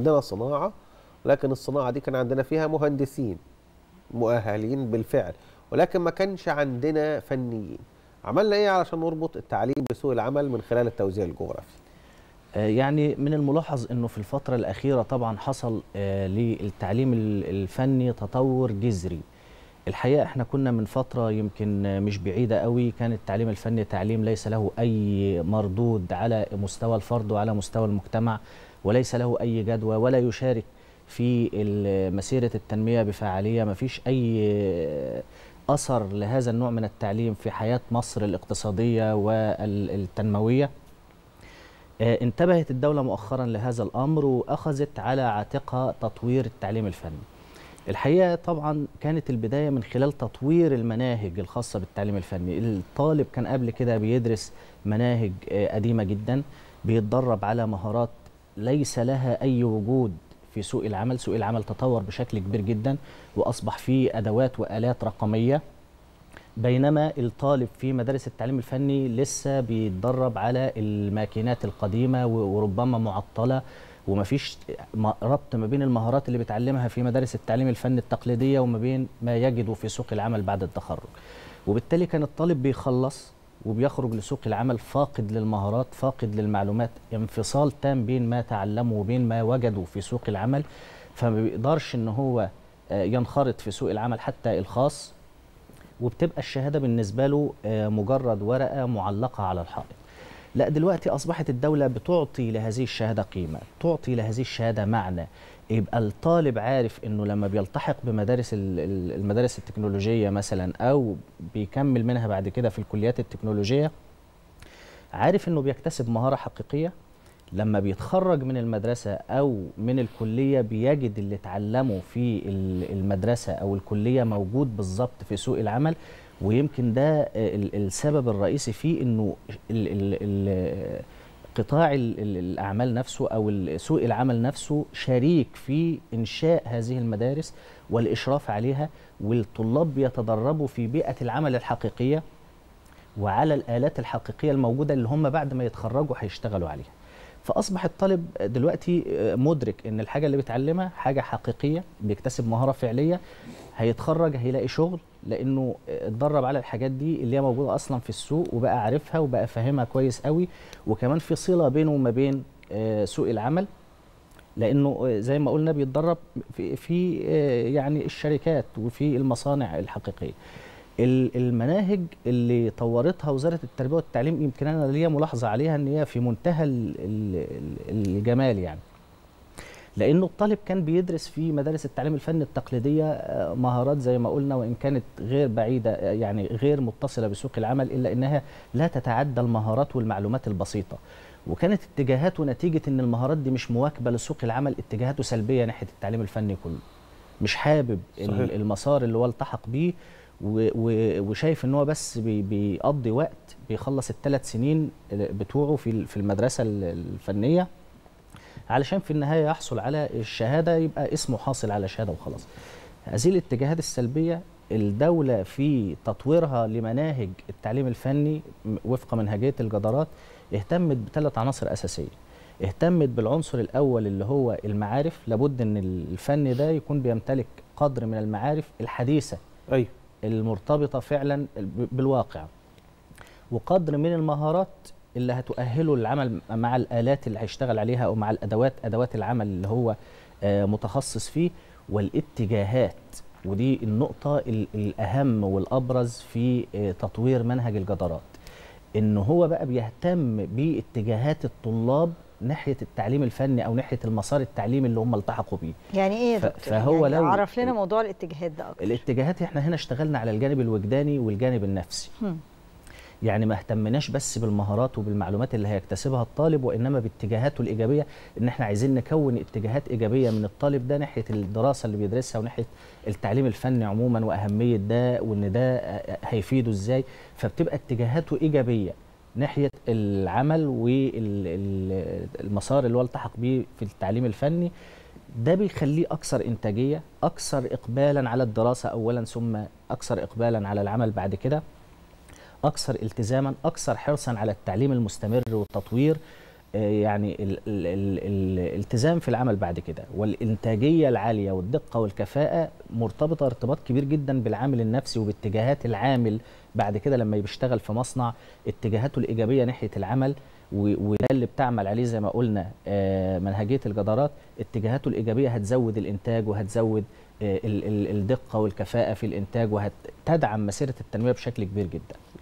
عندنا صناعة لكن الصناعة دي كان عندنا فيها مهندسين مؤهلين بالفعل ولكن ما كانش عندنا فنيين عملنا ايه علشان نربط التعليم بسوق العمل من خلال التوزيع الجغرافي آه، يعني من الملاحظ انه في الفترة الأخيرة طبعا حصل آه، للتعليم الفني تطور جذري الحقيقة احنا كنا من فترة يمكن مش بعيدة قوي كان التعليم الفني تعليم ليس له أي مردود على مستوى الفرد وعلى مستوى المجتمع وليس له أي جدوى ولا يشارك في مسيرة التنمية ما مفيش أي أثر لهذا النوع من التعليم في حياة مصر الاقتصادية والتنموية آه، انتبهت الدولة مؤخرا لهذا الأمر وأخذت على عاتقها تطوير التعليم الفني الحقيقة طبعا كانت البداية من خلال تطوير المناهج الخاصة بالتعليم الفني الطالب كان قبل كده بيدرس مناهج آه، قديمة جدا بيتدرب على مهارات ليس لها أي وجود في سوق العمل سوق العمل تطور بشكل كبير جدا وأصبح فيه أدوات وآلات رقمية بينما الطالب في مدارس التعليم الفني لسه بيتدرب على الماكينات القديمة وربما معطلة ومفيش ربط ما بين المهارات اللي بيتعلمها في مدارس التعليم الفني التقليدية وما بين ما يجده في سوق العمل بعد التخرج وبالتالي كان الطالب بيخلص وبيخرج لسوق العمل فاقد للمهارات فاقد للمعلومات انفصال تام بين ما تعلمه وبين ما وجده في سوق العمل فما بيقدرش ان هو آه، ينخرط في سوق العمل حتى الخاص وبتبقى الشهاده بالنسبه له آه، مجرد ورقه معلقه على الحائط لا دلوقتي أصبحت الدولة بتعطي لهذه الشهادة قيمة تعطي لهذه الشهادة معنى يبقى الطالب عارف انه لما بيلتحق بمدارس المدارس التكنولوجيه مثلا او بيكمل منها بعد كده في الكليات التكنولوجيه عارف انه بيكتسب مهاره حقيقيه لما بيتخرج من المدرسه او من الكليه بيجد اللي اتعلمه في المدرسه او الكليه موجود بالظبط في سوق العمل ويمكن ده السبب الرئيسي فيه انه قطاع الاعمال نفسه او سوق العمل نفسه شريك في انشاء هذه المدارس والاشراف عليها والطلاب بيتدربوا في بيئه العمل الحقيقيه وعلى الالات الحقيقيه الموجوده اللي هم بعد ما يتخرجوا هيشتغلوا عليها فاصبح الطالب دلوقتي مدرك ان الحاجه اللي بيتعلمها حاجه حقيقيه بيكتسب مهاره فعليه هيتخرج هيلاقي شغل لانه اتدرب على الحاجات دي اللي هي موجوده اصلا في السوق وبقى عارفها وبقى فاهمها كويس قوي وكمان في صله بينه وما بين آه، سوق العمل لانه آه، زي ما قلنا بيتدرب في, في آه، يعني الشركات وفي المصانع الحقيقيه المناهج اللي طورتها وزاره التربيه والتعليم يمكن انا ليا ملاحظه عليها ان هي في منتهى الجمال يعني لانه الطالب كان بيدرس في مدارس التعليم الفني التقليديه آه، مهارات زي ما قلنا وان كانت غير بعيده آه، يعني غير متصله بسوق العمل الا انها لا تتعدى المهارات والمعلومات البسيطه وكانت اتجاهاته نتيجه ان المهارات دي مش مواكبه لسوق العمل اتجاهاته سلبيه ناحيه التعليم الفني كله مش حابب صحيح. المسار اللي هو التحق بيه وشايف ان هو بس بيقضي وقت بيخلص الثلاث سنين آه، بتوعه في المدرسه الفنيه علشان في النهايه يحصل على الشهاده يبقى اسمه حاصل على شهاده وخلاص هذه الاتجاهات السلبيه الدولة في تطويرها لمناهج التعليم الفني وفق منهجية الجدارات اهتمت بثلاث عناصر أساسية اهتمت بالعنصر الأول اللي هو المعارف لابد أن الفن ده يكون بيمتلك قدر من المعارف الحديثة أيوة. المرتبطة فعلا بالواقع وقدر من المهارات اللي هتؤهله للعمل مع الالات اللي هيشتغل عليها او مع الادوات ادوات العمل اللي هو آه، متخصص فيه والاتجاهات ودي النقطة الأهم والأبرز في آه، تطوير منهج الجدارات إن هو بقى بيهتم باتجاهات الطلاب ناحية التعليم الفني أو ناحية المسار التعليمي اللي هم التحقوا بيه يعني إيه دكتور؟ فهو يعني لو عرف لنا موضوع الاتجاهات ده أكتر الاتجاهات إحنا هنا اشتغلنا على الجانب الوجداني والجانب النفسي يعني ما اهتمناش بس بالمهارات وبالمعلومات اللي هيكتسبها الطالب وانما باتجاهاته الايجابيه ان احنا عايزين نكون اتجاهات ايجابيه من الطالب ده ناحيه الدراسه اللي بيدرسها وناحيه التعليم الفني عموما واهميه ده وان ده هيفيده ازاي فبتبقى اتجاهاته ايجابيه ناحيه العمل والمسار اللي هو التحق بيه في التعليم الفني ده بيخليه اكثر انتاجيه اكثر اقبالا على الدراسه اولا ثم اكثر اقبالا على العمل بعد كده اكثر التزاما اكثر حرصا على التعليم المستمر والتطوير آه، يعني الالتزام في العمل بعد كده والإنتاجية العالية والدقة والكفاءة مرتبطة ارتباط كبير جدا بالعامل النفسي وباتجاهات العامل بعد كده لما بيشتغل في مصنع اتجاهاته الإيجابية ناحية العمل وده اللي بتعمل عليه زي ما قلنا آه، منهجية الجدارات اتجاهاته الإيجابية هتزود الإنتاج وهتزود آه، الدقة والكفاءة في الإنتاج وهتدعم مسيرة التنمية بشكل كبير جدا